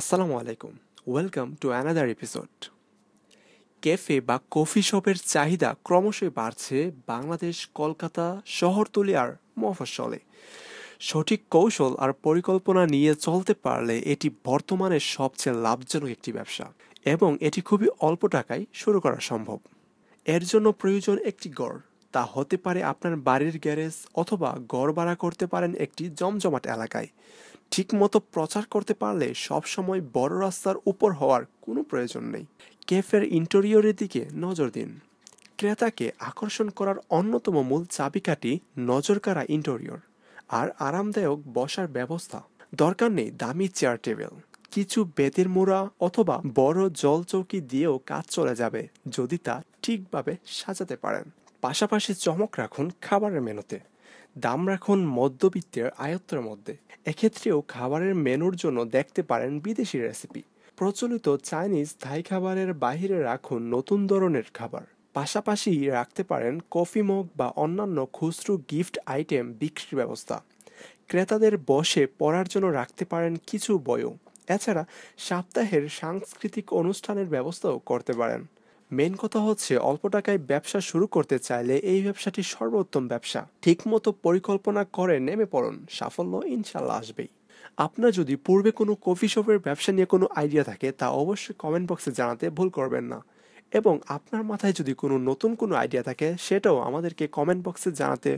আসসালামু আলাইকুম welcome to another episode cafe বা কফি শপের চাহিদা ক্রমশই বাড়ছে বাংলাদেশ কলকাতা শহরতলি আর মফস্বলে সঠিক কৌশল আর পরিকল্পনা নিয়ে চলতে পারলে এটি বর্তমানে সবচেয়ে লাভজনক একটি ব্যবসা এবং এটি খুবই অল্প টাকায় শুরু করা সম্ভব এর জন্য প্রয়োজন একটি গড় তা হতে পারে আপনার বাড়ির গ্যারেজ অথবা গড় ভাড়া করতে পারেন একটি জমজমাট এলাকায় ঠিকমতো প্রচার করতে পারলে সবসময় বড় রাস্তার উপর হওয়ার কোনো প্রয়োজন নেই ক্যাফের ইন্টেরিয়রের দিকে নজর দিন ক্রেতাকে আকর্ষণ করার অন্যতম মূল চাবিকাঠি নজরকারা ইন্টেরিয়র আর আরামদায়ক বসার ব্যবস্থা দরকার নেই দামি চেয়ার টেবিল কিছু বেতের মোড়া অথবা বড় জল চৌকি দিয়েও কাজ চলে যাবে যদি তা ঠিকভাবে সাজাতে পারেন পাশাপাশি চমক রাখুন খাবারের মেনুতে দাম রাখুন মধ্যবিত্তের আয়ত্তের মধ্যে এক্ষেত্রেও খাবারের মেনুর জন্য দেখতে পারেন বিদেশি রেসিপি প্রচলিত চাইনিজ থাই খাবারের বাহিরে রাখুন নতুন ধরনের খাবার পাশাপাশি রাখতে পারেন কফি মগ বা অন্যান্য খুচরো গিফট আইটেম বিক্রির ব্যবস্থা ক্রেতাদের বসে পড়ার জন্য রাখতে পারেন কিছু বয়ও এছাড়া সাপ্তাহের সাংস্কৃতিক অনুষ্ঠানের ব্যবস্থাও করতে পারেন মেন কথা হচ্ছে অল্প টাকায় ব্যবসা শুরু করতে চাইলে এই ব্যবসাটি সর্বোত্তম ব্যবসা ঠিকমতো পরিকল্পনা করে নেমে পড়ুন সাফল্য ইনশাল্লাহ আসবেই আপনার যদি পূর্বে কোনো কফি শপের ব্যবসা নিয়ে কোনো আইডিয়া থাকে তা অবশ্যই কমেন্ট বক্সে জানাতে ভুল করবেন না এবং আপনার মাথায় যদি কোনো নতুন কোনো আইডিয়া থাকে সেটাও আমাদেরকে কমেন্ট বক্সে জানাতে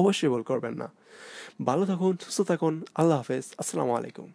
অবশ্যই ভুল করবেন না ভালো থাকুন সুস্থ থাকুন আল্লাহ হাফেজ আসসালামু আলাইকুম